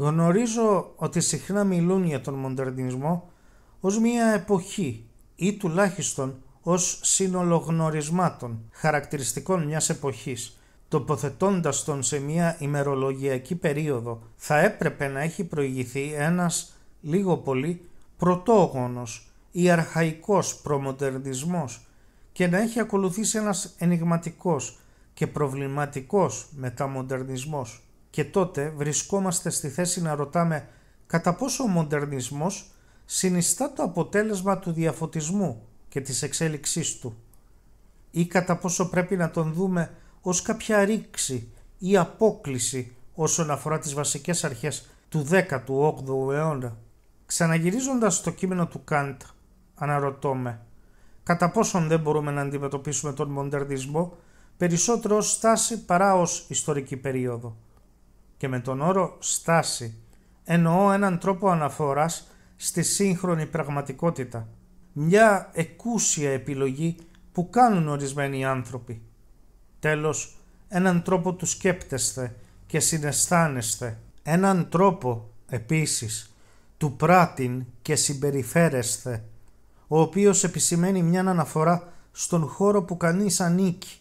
Γνωρίζω ότι συχνά μιλούν για τον μοντερνισμό ως μια εποχή ή τουλάχιστον ως σύνολο γνωρισμάτων, χαρακτηριστικών μιας εποχής, τοποθετώντας τον σε μια ημερολογιακή περίοδο, θα έπρεπε να έχει προηγηθεί ένας λίγο πολύ πρωτόγονος ή αρχαϊκός προμοντερνισμός και να έχει ακολουθήσει ένας ενηγματικός και προβληματικός μεταμοντερνισμός και τότε βρισκόμαστε στη θέση να ρωτάμε κατά πόσο ο μοντερνισμός συνιστά το αποτέλεσμα του διαφωτισμού και της εξέλιξής του ή κατά πόσο πρέπει να τον δούμε ως κάποια ρήξη ή απόκληση όσον αφορά τις βασικές αρχές του 18ου αιώνα. Ξαναγυρίζοντας στο κείμενο του Καντ, αναρωτώμε κατά πόσον δεν μπορούμε να αντιμετωπίσουμε τον μοντερνισμό περισσότερο ως στάση παρά ως ιστορική περίοδο και με τον όρο στάση εννοώ έναν τρόπο αναφοράς στη σύγχρονη πραγματικότητα. Μια εκούσια επιλογή που κάνουν ορισμένοι άνθρωποι. Τέλος, έναν τρόπο του σκέπτεστε και συναισθάνεστε. Έναν τρόπο, επίσης, του πράτην και συμπεριφέρεστε, ο οποίος επισημαίνει μια αναφορά στον χώρο που κανείς ανήκει,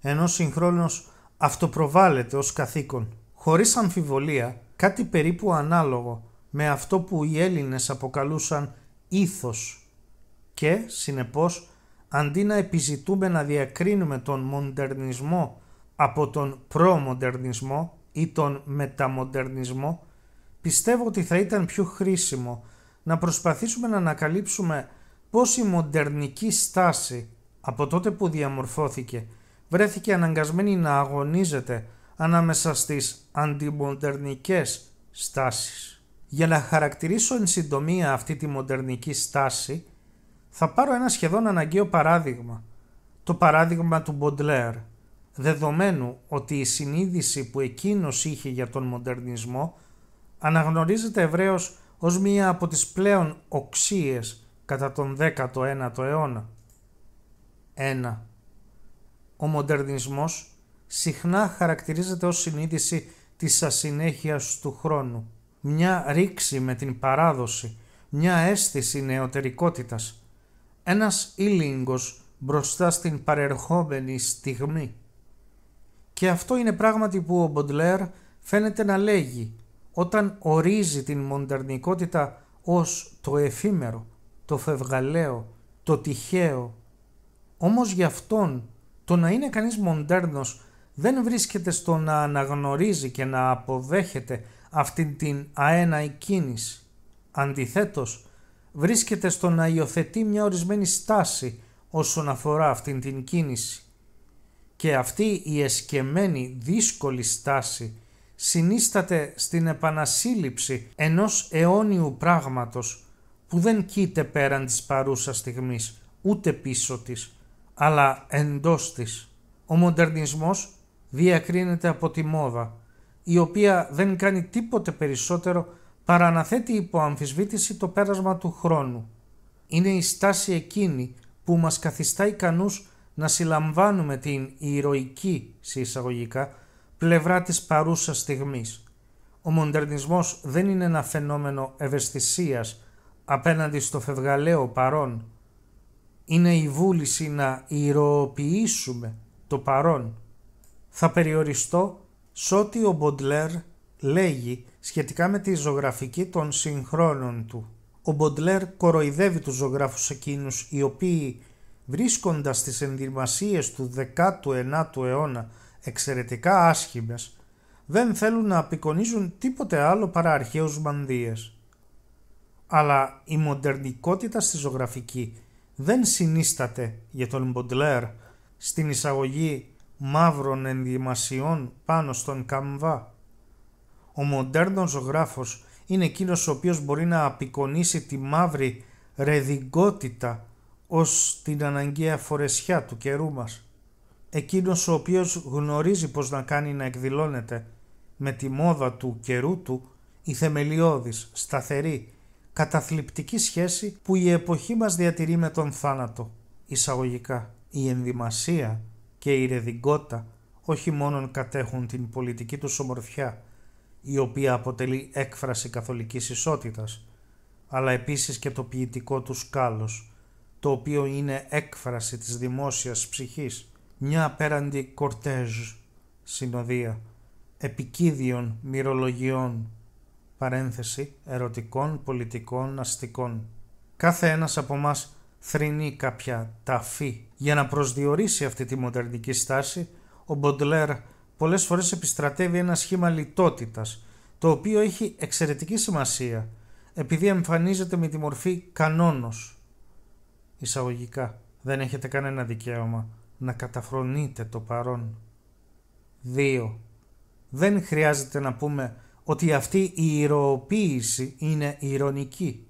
ενώ συγχρόνως αυτοπροβάλλεται ως καθήκον χωρίς αμφιβολία κάτι περίπου ανάλογο με αυτό που οι Έλληνες αποκαλούσαν ήθος και, συνεπώς, αντί να επιζητούμε να διακρίνουμε τον μοντερνισμό από τον προμοντερνισμό ή τον μεταμοντερνισμό, πιστεύω ότι θα ήταν πιο χρήσιμο να προσπαθήσουμε να ανακαλύψουμε πώς η μοντερνική στάση από τότε που διαμορφώθηκε βρέθηκε αναγκασμένη να αγωνίζεται ανάμεσα στις αντιμοντερνικές στάσεις. Για να χαρακτηρίσω εν συντομία αυτή τη μοντερνική στάση, θα πάρω ένα σχεδόν αναγκαίο παράδειγμα, το παράδειγμα του Μποντλέρ, δεδομένου ότι η συνείδηση που εκείνος είχε για τον μοντερνισμό αναγνωρίζεται ευρέως ως μία από τις πλέον οξίες κατά τον 19ο αιώνα. 1. Ο μοντερνισμός συχνά χαρακτηρίζεται ως συνείδηση της ασυνέχειας του χρόνου. Μια ρήξη με την παράδοση, μια αίσθηση νεωτερικότητας, ένας ήλιγκος μπροστά στην παρερχόμενη στιγμή. Και αυτό είναι πράγματι που ο Μποντλέρ φαίνεται να λέγει όταν ορίζει την μοντερνικότητα ως το εφήμερο, το φευγαλαίο, το τυχαίο. Όμως γι' αυτόν το να είναι κανείς μοντέρνος δεν βρίσκεται στο να αναγνωρίζει και να αποδέχεται αυτήν την αέναη κίνηση. Αντιθέτως, βρίσκεται στο να υιοθετεί μια ορισμένη στάση όσον αφορά αυτήν την κίνηση. Και αυτή η εσκεμμένη δύσκολη στάση συνίσταται στην επανασύλληψη ενός αιώνιου πράγματος που δεν κείται πέραν της παρούσας στιγμής, ούτε πίσω της, αλλά εντός της. Ο μοντερνισμός διακρίνεται από τη μόδα, η οποία δεν κάνει τίποτε περισσότερο παρά να θέτει υπό αμφισβήτηση το πέρασμα του χρόνου. Είναι η στάση εκείνη που μας καθιστά ικανούς να συλλαμβάνουμε την ηρωική, σε πλευρά της παρούσας στιγμής. Ο μοντερνισμός δεν είναι ένα φαινόμενο ευαισθησίας απέναντι στο φευγαλαίο παρόν. Είναι η βούληση να ηρωοποιήσουμε το παρόν θα περιοριστώ σε ό,τι ο Μποντλέρ λέγει σχετικά με τη ζωγραφική των συγχρόνων του. Ο Μποντλέρ κοροϊδεύει τους ζωγράφους εκείνους οι οποίοι βρίσκοντας τις ενδυμασίες του 19ου αιώνα εξαιρετικά άσχημες δεν θέλουν να απεικονίζουν τίποτε άλλο παρά αρχαίους μανδύες. Αλλά η μοντερνικότητα στη ζωγραφική δεν συνίσταται για τον Μποντλέρ στην εισαγωγή μαύρων ενδυμασιών πάνω στον καμβά. Ο μοντέρνος ζωγράφος είναι εκείνος ο οποίος μπορεί να απεικονίσει τη μαύρη ρεδιγκότητα ως την αναγκαία φορεσιά του καιρού μας. Εκείνος ο οποίος γνωρίζει πως να κάνει να εκδηλώνεται με τη μόδα του καιρού του η θεμελιώδης, σταθερή, καταθλιπτική σχέση που η εποχή μας διατηρεί με τον θάνατο. Εισαγωγικά, η ενδυμασία και η Ρεδιγκότα όχι μόνον κατέχουν την πολιτική τους ομορφιά, η οποία αποτελεί έκφραση καθολικής ισότητας, αλλά επίσης και το ποιητικό τους σκάλος, το οποίο είναι έκφραση της δημόσιας ψυχής, μια απέραντη κορτέζ, συνοδεία, επικίδιων μυρολογιών, παρένθεση ερωτικών, πολιτικών, αστικών. Κάθε ένας από μας θρυνεί κάποια ταφή. Για να προσδιορίσει αυτή τη μοντερνική στάση, ο Μποντλέρ πολλές φορές επιστρατεύει ένα σχήμα λιτότητας, το οποίο έχει εξαιρετική σημασία, επειδή εμφανίζεται με τη μορφή κανόνος. Εισαγωγικά, δεν έχετε κανένα δικαίωμα να καταφρονείτε το παρόν. 2. Δεν χρειάζεται να πούμε ότι αυτή η ηρωοποίηση είναι ηρωνική.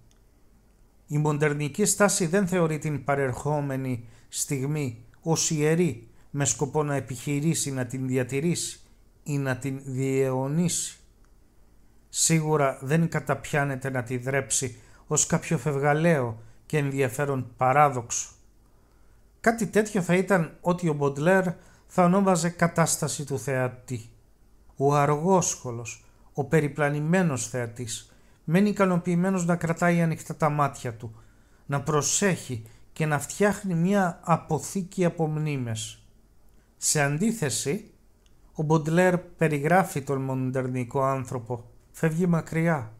Η μοντερνική στάση δεν θεωρεί την παρερχόμενη στιγμή ως ιερή με σκοπό να επιχειρήσει να την διατηρήσει ή να την διαιωνίσει. Σίγουρα δεν καταπιάνεται να τη δρέψει ως κάποιο φευγαλαίο και ενδιαφέρον παράδοξο. Κάτι τέτοιο θα ήταν ότι ο Μποντλέρ θα ονόμαζε κατάσταση του θεατή. Ο αργόσχολος, ο περιπλανημένος θεατής, μένει ικανοποιημένος να κρατάει ανοιχτά τα μάτια του, να προσέχει και να φτιάχνει μια αποθήκη από μνήμες. Σε αντίθεση, ο Μποντλέρ περιγράφει τον μοντερνικό άνθρωπο. Φεύγει μακριά,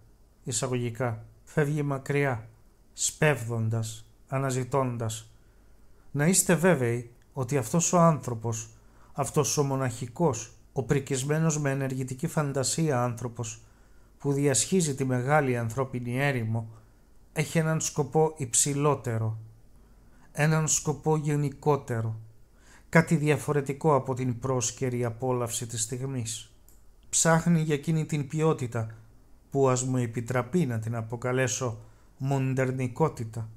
εισαγωγικά, φεύγει μακριά, σπέβδοντας, αναζητώντας. Να είστε βέβαιοι ότι αυτός ο άνθρωπος, αυτός ο μοναχικός, ο πρικισμένος με ενεργητική φαντασία άνθρωπος, που διασχίζει τη μεγάλη ανθρώπινη έρημο έχει έναν σκοπό υψηλότερο, έναν σκοπό γενικότερο, κάτι διαφορετικό από την πρόσκαιρη απόλαυση της στιγμής. Ψάχνει για εκείνη την ποιότητα που ας μου επιτραπεί να την αποκαλέσω μοντερνικότητα.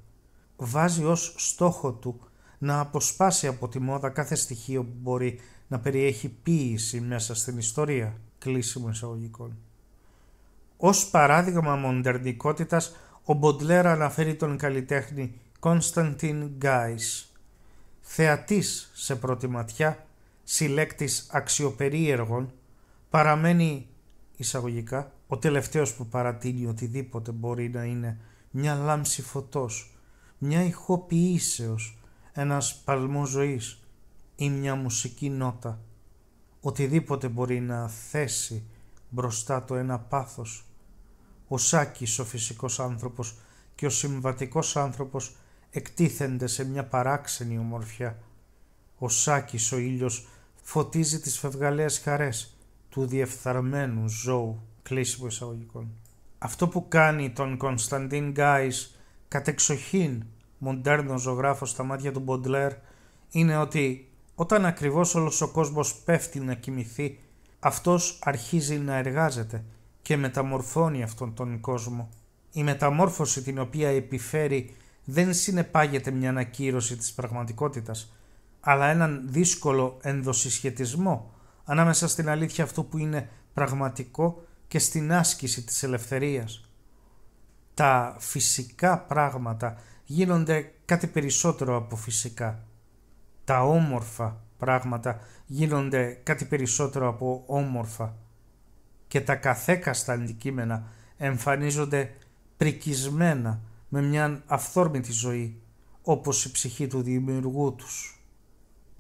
Βάζει ως στόχο του να αποσπάσει από τη μόδα κάθε στοιχείο που μπορεί να περιέχει ποίηση μέσα στην ιστορία, κλείσιμο εισαγωγικών. Ως παράδειγμα μοντερνικότητας, ο Μποντλέρ αναφέρει τον καλλιτέχνη Κωνσταντίν Γκάις. Θεατής σε πρώτη ματιά, συλλέκτης αξιοπερίεργων, παραμένει εισαγωγικά ο τελευταίος που παρατείνει οτιδήποτε μπορεί να είναι μια λάμψη φωτός, μια ηχοποιήσεως, ένας παλμός ζωής ή μια μουσική νότα. Οτιδήποτε μπορεί να θέσει μπροστά το ένα πάθος ο Σάκης ο φυσικός άνθρωπος και ο συμβατικός άνθρωπος εκτίθενται σε μια παράξενη ομορφιά. Ο Σάκης ο ήλιος φωτίζει τις φευγαλαίες χαρές του διεφθαρμένου ζώου. Κλείσιμο εισαγωγικών. Αυτό που κάνει τον Κωνσταντίν Γκάις κατεξοχήν μοντέρνο ζωγράφος στα μάτια του Μποντλέρ είναι ότι όταν ακριβώς όλος ο κόσμος πέφτει να κοιμηθεί, αυτός αρχίζει να εργάζεται και μεταμορφώνει αυτόν τον κόσμο. Η μεταμόρφωση την οποία επιφέρει δεν συνεπάγεται μια ανακύρωση της πραγματικότητας, αλλά έναν δύσκολο ενδοσυσχετισμό ανάμεσα στην αλήθεια αυτού που είναι πραγματικό και στην άσκηση της ελευθερίας. Τα φυσικά πράγματα γίνονται κάτι περισσότερο από φυσικά. Τα όμορφα πράγματα γίνονται κάτι περισσότερο από όμορφα και τα καθέκαστα αντικείμενα εμφανίζονται πρικισμένα με μια αυθόρμητη ζωή όπως η ψυχή του δημιουργού τους.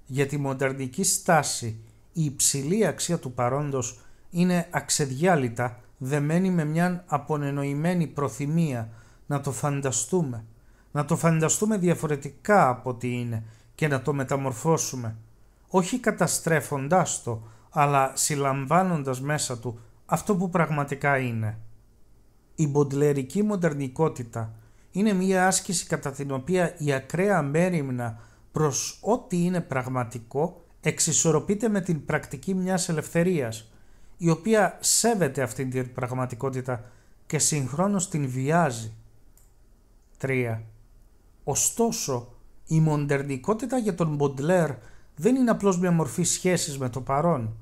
Για τη μοντερνική στάση η υψηλή αξία του παρόντος είναι αξεδιάλυτα δεμένη με μια απονενοημένη προθυμία να το φανταστούμε, να το φανταστούμε διαφορετικά από ό,τι είναι και να το μεταμορφώσουμε, όχι καταστρέφοντάς το, αλλά συλλαμβάνοντας μέσα του αυτό που πραγματικά είναι. Η μποντλερική μοντερνικότητα είναι μια άσκηση κατά την οποία η ακραία μέρημνα προς ό,τι είναι πραγματικό εξισορροπείται με την πρακτική μιας ελευθερίας, η οποία σέβεται αυτήν την πραγματικότητα και συγχρόνως την βιάζει. 3. Ωστόσο, η μοντερνικότητα για τον Μποντλέρ δεν είναι απλώς μια μορφή σχέσης με το παρόν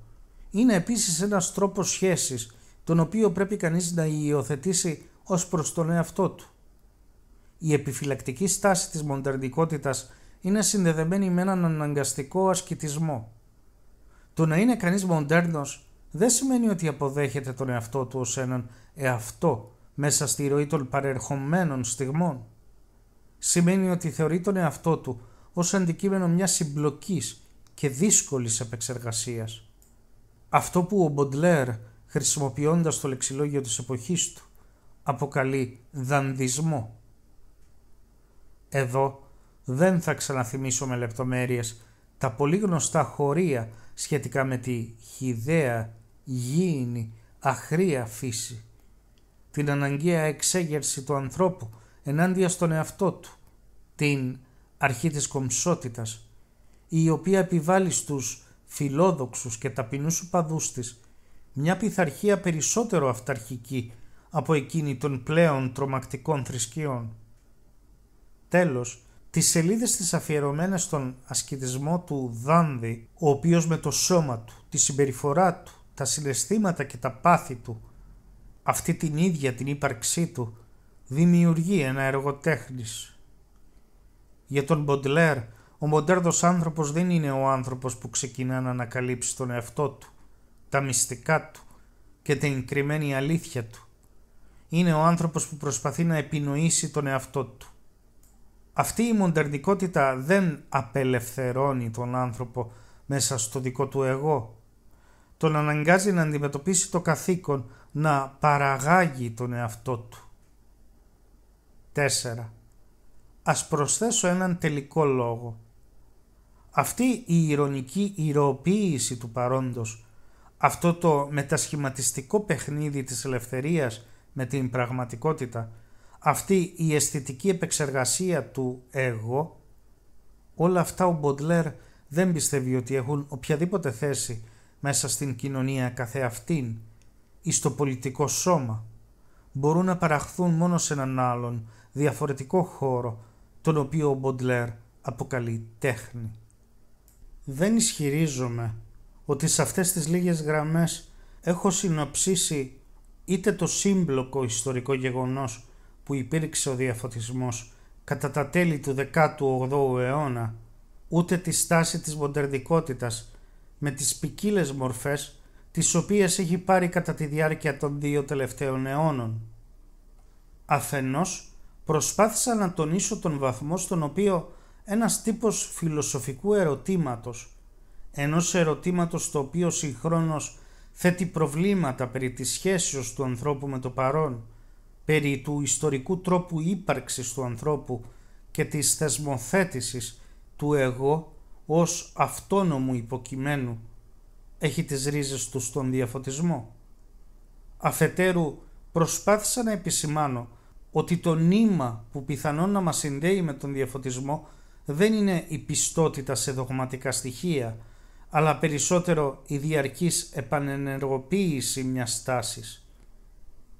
είναι επίσης ένας τρόπος σχέσης, τον οποίο πρέπει κανείς να υιοθετήσει ως προς τον εαυτό του. Η επιφυλακτική στάση της μοντερνικότητας είναι συνδεδεμένη με έναν αναγκαστικό ασκητισμό. Το να είναι κανείς μοντέρνος δεν σημαίνει ότι αποδέχεται τον εαυτό του ως έναν εαυτό μέσα στη ροή των παρερχομένων στιγμών. Σημαίνει ότι θεωρεί τον εαυτό του ως αντικείμενο μιας συμπλοκής και δύσκολης επεξεργασίας. Αυτό που ο Μποντλέρ, χρησιμοποιώντας το λεξιλόγιο της εποχής του, αποκαλεί δανδισμό. Εδώ δεν θα ξαναθυμίσω με λεπτομέρειες τα πολύ γνωστά χωρία σχετικά με τη χιδεα γήινη, αχρία φύση, την αναγκαία εξέγερση του ανθρώπου ενάντια στον εαυτό του, την αρχή της κομψότητας, η οποία επιβάλλει στους φιλόδοξους και ταπεινούς οπαδούς της, μια πειθαρχία περισσότερο αυταρχική από εκείνη των πλέον τρομακτικών θρησκείων. Τέλος, τις σελίδες της αφιερωμένες στον ασκητισμό του Δάνδη, ο οποίος με το σώμα του, τη συμπεριφορά του, τα συναισθήματα και τα πάθη του, αυτή την ίδια την ύπαρξή του, δημιουργεί ένα εργοτέχνης. Για τον Μποντλέρ, ο μοντέρνος άνθρωπος δεν είναι ο άνθρωπος που ξεκινά να ανακαλύψει τον εαυτό του, τα μυστικά του και την κρυμμένη αλήθεια του. Είναι ο άνθρωπος που προσπαθεί να επινοήσει τον εαυτό του. Αυτή η μοντερνικότητα δεν απελευθερώνει τον άνθρωπο μέσα στο δικό του εγώ. Τον αναγκάζει να αντιμετωπίσει το καθήκον να παραγάγει τον εαυτό του. 4. Ας προσθέσω έναν τελικό λόγο. Αυτή η ηρωνική ηρωοποίηση του παρόντος, αυτό το μετασχηματιστικό παιχνίδι της ελευθερίας με την πραγματικότητα, αυτή η αισθητική επεξεργασία του εγώ, όλα αυτά ο Μποντλέρ δεν πιστεύει ότι έχουν οποιαδήποτε θέση μέσα στην κοινωνία καθεαυτήν ή στο πολιτικό σώμα. Μπορούν να παραχθούν μόνο σε έναν άλλον διαφορετικό χώρο, τον οποίο ο Μποντλέρ αποκαλεί τέχνη δεν ισχυρίζομαι ότι σε αυτές τις λίγες γραμμές έχω συνοψίσει είτε το σύμπλοκο ιστορικό γεγονός που υπήρξε ο διαφωτισμός κατά τα τέλη του 18ου αιώνα, ούτε τη στάση της μοντερνικότητας με τις ποικίλες μορφές τις οποίες έχει πάρει κατά τη διάρκεια των δύο τελευταίων αιώνων. Αφενός, προσπάθησα να τονίσω τον βαθμό στον οποίο ένας τύπος φιλοσοφικού ερωτήματος, ενός ερωτήματος το οποίο συγχρόνως θέτει προβλήματα περί της σχέσεως του ανθρώπου με το παρόν, περί του ιστορικού τρόπου ύπαρξης του ανθρώπου και της θεσμοθέτησης του εγώ ως αυτόνομου υποκειμένου, έχει τις ρίζες του στον διαφωτισμό. Αφετέρου προσπάθησα να επισημάνω ότι το νήμα που πιθανόν να μας συνδέει με τον διαφωτισμό δεν είναι η πιστότητα σε δογματικά στοιχεία, αλλά περισσότερο η διαρκής επανενεργοποίηση μιας τάσης,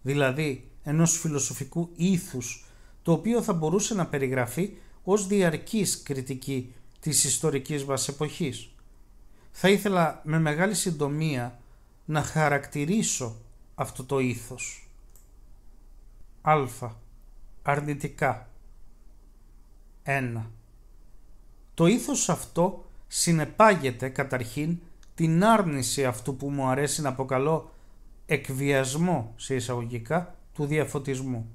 δηλαδή ενός φιλοσοφικού ήθους, το οποίο θα μπορούσε να περιγραφεί ως διαρκής κριτική της ιστορικής μας εποχής. Θα ήθελα με μεγάλη συντομία να χαρακτηρίσω αυτό το ήθος. Α. Αρνητικά 1. Το ήθος αυτό συνεπάγεται καταρχήν την άρνηση αυτού που μου αρέσει να αποκαλώ εκβιασμό σε εισαγωγικά του διαφωτισμού.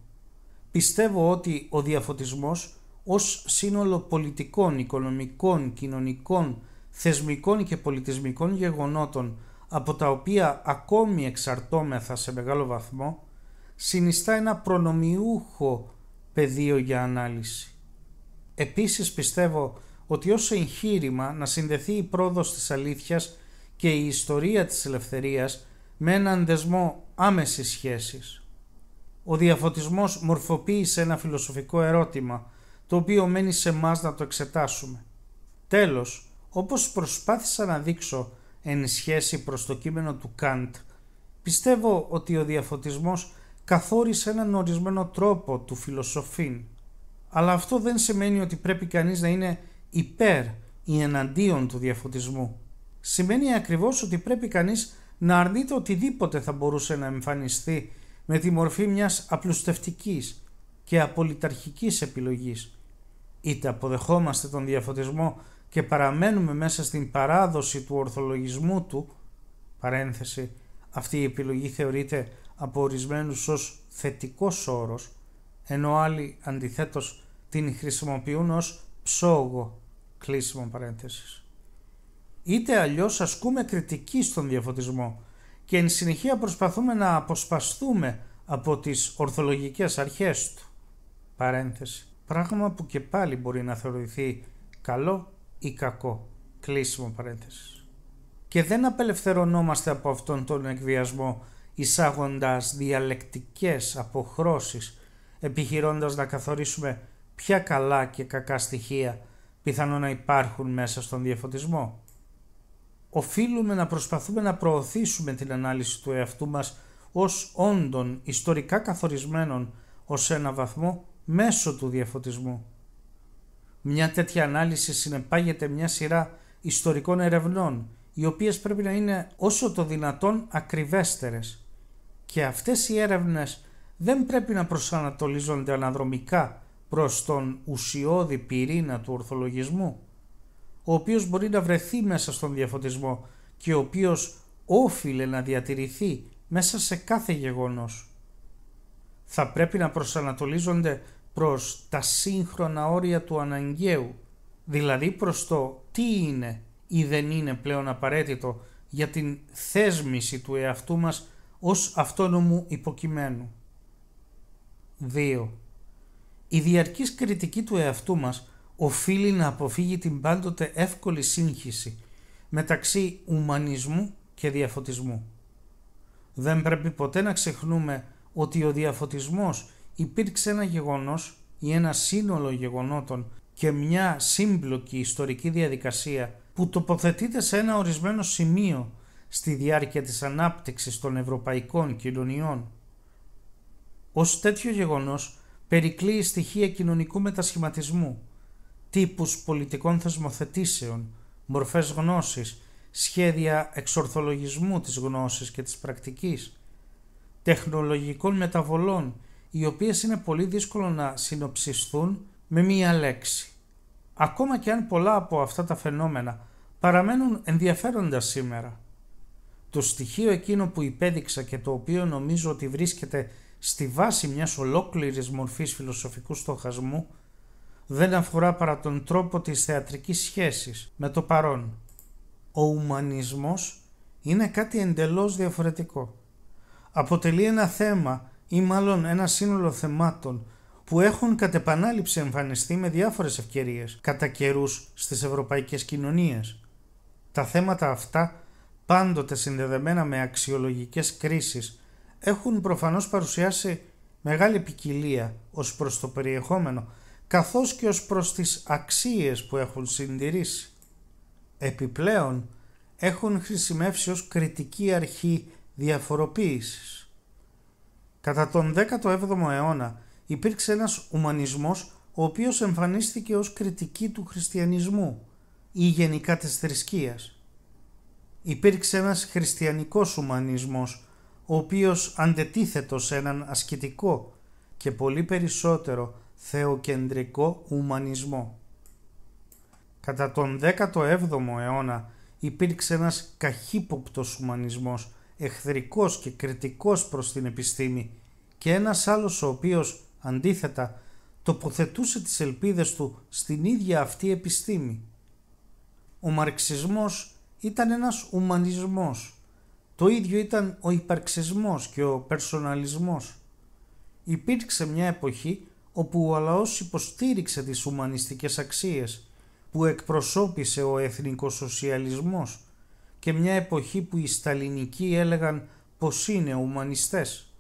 Πιστεύω ότι ο διαφωτισμός ως σύνολο πολιτικών, οικονομικών, κοινωνικών, θεσμικών και πολιτισμικών γεγονότων από τα οποία ακόμη εξαρτώμεθα σε μεγάλο βαθμό, συνιστά ένα προνομιούχο πεδίο για ανάλυση. Επίσης πιστεύω ότι ως εγχείρημα να συνδεθεί η πρόοδος της αλήθειας και η ιστορία της ελευθερίας με έναν δεσμό άμεσης σχέσης. Ο διαφωτισμός μορφοποίησε ένα φιλοσοφικό ερώτημα, το οποίο μένει σε εμάς να το εξετάσουμε. Τέλος, όπως προσπάθησα να δείξω εν σχέση προς το κείμενο του Καντ, πιστεύω ότι ο διαφωτισμός καθόρισε έναν ορισμένο τρόπο του φιλοσοφίν Αλλά αυτό δεν σημαίνει ότι πρέπει κανείς να είναι υπέρ ή εναντίον του διαφωτισμού. Σημαίνει ακριβώς ότι πρέπει κανείς να αρνείται οτιδήποτε θα μπορούσε να εμφανιστεί με τη μορφή μιας απλουστευτικής και απολυταρχικής επιλογής. Είτε αποδεχόμαστε τον διαφωτισμό και παραμένουμε μέσα στην παράδοση του ορθολογισμού του, παρένθεση, αυτή η επιλογή θεωρείται από ορισμένους ως θετικός όρος, ενώ άλλοι αντιθέτως την χρησιμοποιούν ως ψόγο, κλείσιμο παρένθεσης. Είτε αλλιώς ασκούμε κριτική στον διαφωτισμό και εν συνεχεία προσπαθούμε να αποσπαστούμε από τις ορθολογικές αρχές του. Παρένθεση. Πράγμα που και πάλι μπορεί να θεωρηθεί καλό ή κακό. Κλείσιμο παρένθεσης. Και δεν απελευθερωνόμαστε από αυτόν τον εκβιασμό εισάγοντας διαλεκτικές αποχρώσεις, επιχειρώντας να καθορίσουμε ποια καλά και κακά στοιχεία πιθανόν να υπάρχουν μέσα στον διαφωτισμό. Οφείλουμε να προσπαθούμε να προωθήσουμε την ανάλυση του εαυτού μας ως όντων ιστορικά καθορισμένων ως ένα βαθμό μέσω του διαφωτισμού. Μια τέτοια ανάλυση συνεπάγεται μια σειρά ιστορικών ερευνών, οι οποίες πρέπει να είναι όσο το δυνατόν ακριβέστερες. Και αυτές οι έρευνες δεν πρέπει να προσανατολίζονται αναδρομικά προς τον ουσιώδη πυρήνα του ορθολογισμού, ο οποίος μπορεί να βρεθεί μέσα στον διαφωτισμό και ο οποίος όφιλε να διατηρηθεί μέσα σε κάθε γεγονός. Θα πρέπει να προσανατολίζονται προς τα σύγχρονα όρια του αναγκαίου, δηλαδή προς το τι είναι ή δεν είναι πλέον απαραίτητο για την θέσμηση του εαυτού μας ως αυτόνομου υποκειμένου. 2. Η διαρκής κριτική του εαυτού μας οφείλει να αποφύγει την πάντοτε εύκολη σύγχυση μεταξύ ουμανισμού και διαφωτισμού. Δεν πρέπει ποτέ να ξεχνούμε ότι ο διαφωτισμός υπήρξε ένα γεγονός ή ένα σύνολο γεγονότων και μια σύμπλοκη ιστορική διαδικασία που τοποθετείται σε ένα ορισμένο σημείο στη διάρκεια της ανάπτυξης των ευρωπαϊκών κοινωνιών. Ως τέτοιο γεγονός περικλείει στοιχεία κοινωνικού μετασχηματισμού, τύπους πολιτικών θεσμοθετήσεων, μορφές γνώσης, σχέδια εξορθολογισμού της γνώσης και της πρακτικής, τεχνολογικών μεταβολών, οι οποίες είναι πολύ δύσκολο να συνοψιστούν με μία λέξη. Ακόμα και αν πολλά από αυτά τα φαινόμενα παραμένουν ενδιαφέροντα σήμερα. Το στοιχείο εκείνο που υπέδειξα και το οποίο νομίζω ότι βρίσκεται στη βάση μιας ολόκληρης μορφής φιλοσοφικού στοχασμού δεν αφορά παρά τον τρόπο της θεατρικής σχέσης με το παρόν. Ο ουμανισμός είναι κάτι εντελώς διαφορετικό. Αποτελεί ένα θέμα ή μάλλον ένα σύνολο θεμάτων που έχουν κατ' επανάληψη εμφανιστεί με διάφορες ευκαιρίες κατά καιρούς στις ευρωπαϊκές κοινωνίες. Τα θέματα αυτά πάντοτε συνδεδεμένα με αξιολογικές κρίσεις έχουν προφανώς παρουσιάσει μεγάλη ποικιλία ως προς το περιεχόμενο καθώς και ως προς τις αξίες που έχουν συντηρήσει. Επιπλέον έχουν χρησιμεύσει ως κριτική αρχή διαφοροποίησης. Κατά τον 17ο αιώνα υπήρξε ένας ουμανισμός ο οποίος εμφανίστηκε ως κριτική του χριστιανισμού ή γενικά της θρησκείας. Υπήρξε ένας χριστιανικός ουμανισμός ο οποίος αντετίθετος σε έναν ασκητικό και πολύ περισσότερο θεοκεντρικό ουμανισμό. Κατά τον 17ο αιώνα υπήρξε ένας καχύποπτος ουμανισμός, εχθρικός και κριτικός προς την επιστήμη και ένας άλλος ο οποίος αντίθετα τοποθετούσε τις ελπίδες του στην ίδια αυτή επιστήμη. Ο μαρξισμός ήταν ένας ουμανισμός το ίδιο ήταν ο υπαρξισμός και ο περσοναλισμός. Υπήρξε μια εποχή όπου ο λαός υποστήριξε τις ουμανιστικές αξίες που εκπροσώπησε ο εθνικός σοσιαλισμός και μια εποχή που οι σταλινικοί έλεγαν πως είναι ουμανιστές.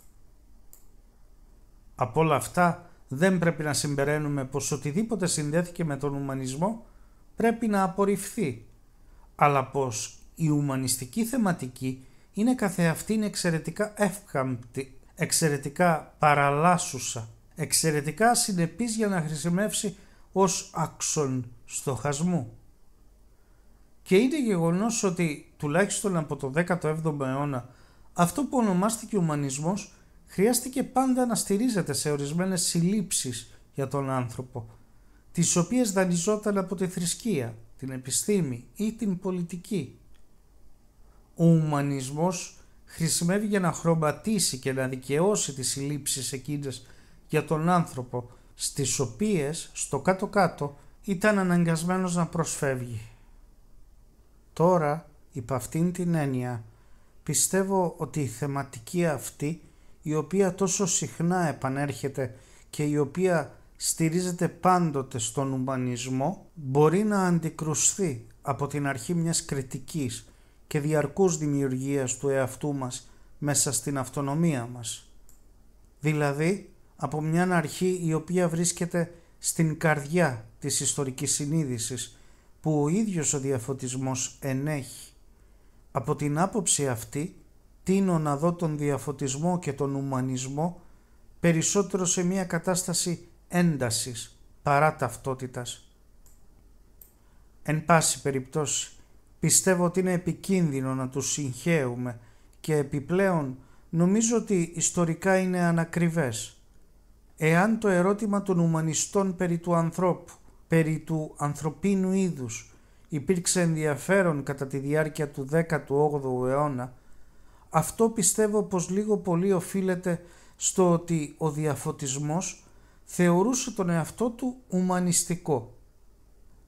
Από όλα αυτά δεν πρέπει να συμπεραίνουμε πως οτιδήποτε συνδέθηκε με τον ουμανισμό πρέπει να απορριφθεί, αλλά πως η ουμανιστική θεματική είναι καθεαυτήν εξαιρετικά εύκαμπτη, εξαιρετικά παραλάσουσα, εξαιρετικά συνεπής για να χρησιμεύσει ως άξον στοχασμού. Και είναι γεγονός ότι τουλάχιστον από το 17ο αιώνα αυτό που ονομάστηκε ουμανισμός χρειάστηκε πάντα να στηρίζεται σε ορισμένες συλλήψεις για τον άνθρωπο, τις οποίες δανειζόταν από τη θρησκεία, την επιστήμη ή την πολιτική ο ουμανισμός χρησιμεύει για να χρωματίσει και να δικαιώσει τις συλλήψεις εκείνες για τον άνθρωπο στις οποίες στο κάτω-κάτω ήταν αναγκασμένος να προσφεύγει. Τώρα, υπ' αυτήν την έννοια, πιστεύω ότι η θεματική αυτή, η οποία τόσο συχνά επανέρχεται και η οποία στηρίζεται πάντοτε στον ουμανισμό, μπορεί να αντικρουστεί από την αρχή μιας κριτικής και διαρκούς δημιουργίας του εαυτού μας μέσα στην αυτονομία μας. Δηλαδή από μια αρχή η οποία βρίσκεται στην καρδιά της ιστορικής συνείδησης που ο ίδιος ο διαφωτισμός ενέχει. Από την άποψη αυτή τίνω να δω τον διαφωτισμό και τον ουμανισμό περισσότερο σε μια κατάσταση έντασης παρά ταυτότητας. Εν πάση περιπτώσει, Πιστεύω ότι είναι επικίνδυνο να τους συγχαίουμε και επιπλέον νομίζω ότι ιστορικά είναι ανακριβές. Εάν το ερώτημα των ουμανιστών περί του ανθρώπου, περί του ανθρωπίνου είδους υπήρξε ενδιαφέρον κατά τη διάρκεια του 18ου αιώνα, αυτό πιστεύω πως λίγο πολύ οφείλεται στο ότι ο διαφωτισμός θεωρούσε τον εαυτό του ουμανιστικό.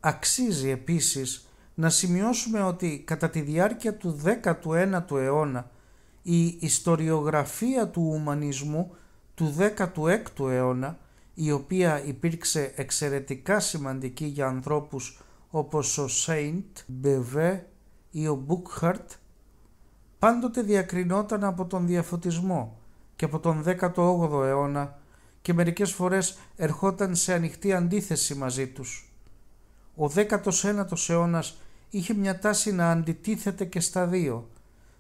Αξίζει επίσης να σημειώσουμε ότι κατά τη διάρκεια του 19ου αιώνα η ιστοριογραφία του ουμανισμού του 16ου αιώνα η οποία υπήρξε εξαιρετικά σημαντική για ανθρώπους όπως ο Σέιντ, Μπεβέ ή ο Μπούκχαρτ πάντοτε διακρινόταν από τον διαφωτισμό και από τον 18ο αιώνα και μερικές φορές ερχόταν σε ανοιχτή αντίθεση μαζί τους. Ο 19ος αιώνας είχε μια τάση να αντιτίθεται και στα δύο,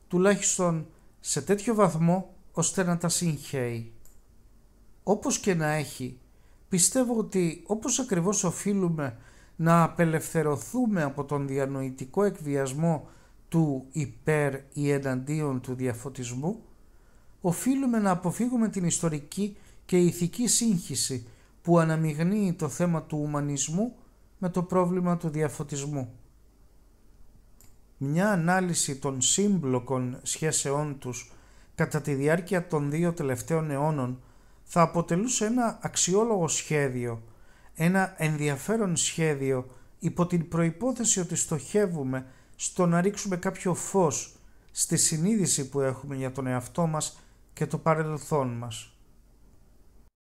τουλάχιστον σε τέτοιο βαθμό ώστε να τα συγχαίει. Όπως και να έχει, πιστεύω ότι όπως ακριβώς οφείλουμε να απελευθερωθούμε από τον διανοητικό εκβιασμό του υπέρ ή εναντίον του διαφωτισμού, οφείλουμε να αποφύγουμε την ιστορική και ηθική σύγχυση που αναμειγνύει το θέμα του ουμανισμού με το πρόβλημα του διαφωτισμού μια ανάλυση των σύμπλοκων σχέσεών τους κατά τη διάρκεια των δύο τελευταίων αιώνων θα αποτελούσε ένα αξιόλογο σχέδιο, ένα ενδιαφέρον σχέδιο υπό την προϋπόθεση ότι στοχεύουμε στο να ρίξουμε κάποιο φως στη συνείδηση που έχουμε για τον εαυτό μας και το παρελθόν μας.